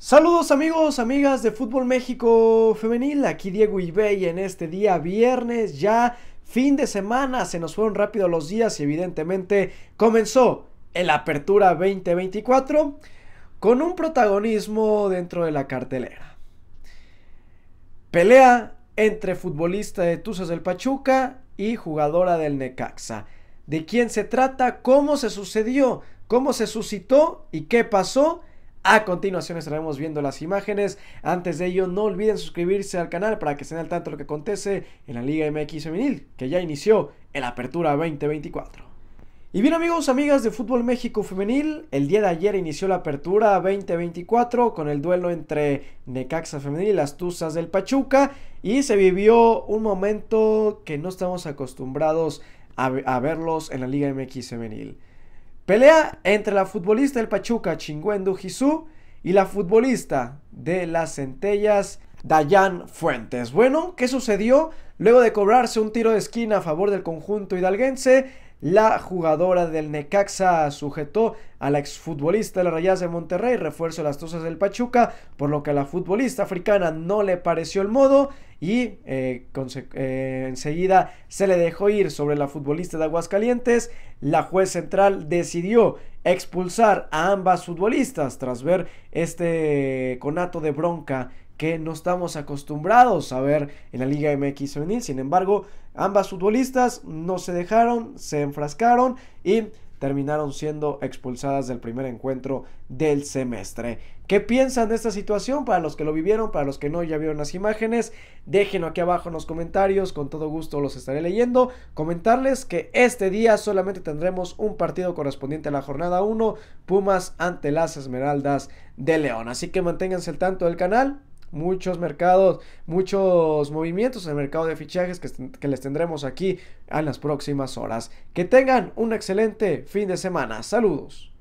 Saludos amigos, amigas de Fútbol México Femenil, aquí Diego Ibey en este día viernes, ya fin de semana, se nos fueron rápido los días y evidentemente comenzó el Apertura 2024 con un protagonismo dentro de la cartelera. Pelea entre futbolista de Tuzas del Pachuca y jugadora del Necaxa. ¿De quién se trata? ¿Cómo se sucedió? ¿Cómo se suscitó? ¿Y qué pasó? A continuación estaremos viendo las imágenes. Antes de ello, no olviden suscribirse al canal para que estén al tanto de lo que acontece en la Liga MX Femenil, que ya inició en la Apertura 2024. Y bien amigos, amigas de Fútbol México Femenil, el día de ayer inició la apertura 2024 con el duelo entre Necaxa Femenil y las Tuzas del Pachuca y se vivió un momento que no estamos acostumbrados a, a verlos en la Liga MX Femenil. Pelea entre la futbolista del Pachuca, Chinguendo Jisú, y la futbolista de las centellas, Dayan Fuentes. Bueno, ¿qué sucedió? Luego de cobrarse un tiro de esquina a favor del conjunto hidalguense, la jugadora del Necaxa sujetó a la exfutbolista de las Rayas de Monterrey, refuerzo de las tosas del Pachuca, por lo que a la futbolista africana no le pareció el modo y eh, eh, enseguida se le dejó ir sobre la futbolista de Aguascalientes. La juez central decidió expulsar a ambas futbolistas tras ver este conato de bronca que no estamos acostumbrados a ver en la Liga MX femenil. Sin embargo, ambas futbolistas no se dejaron, se enfrascaron y terminaron siendo expulsadas del primer encuentro del semestre. ¿Qué piensan de esta situación? Para los que lo vivieron, para los que no ya vieron las imágenes, déjenlo aquí abajo en los comentarios, con todo gusto los estaré leyendo. Comentarles que este día solamente tendremos un partido correspondiente a la jornada 1, Pumas ante las Esmeraldas de León. Así que manténganse al tanto del canal, muchos mercados, muchos movimientos en el mercado de fichajes que, que, les tendremos aquí en las próximas horas. Que tengan un excelente fin de semana. Saludos.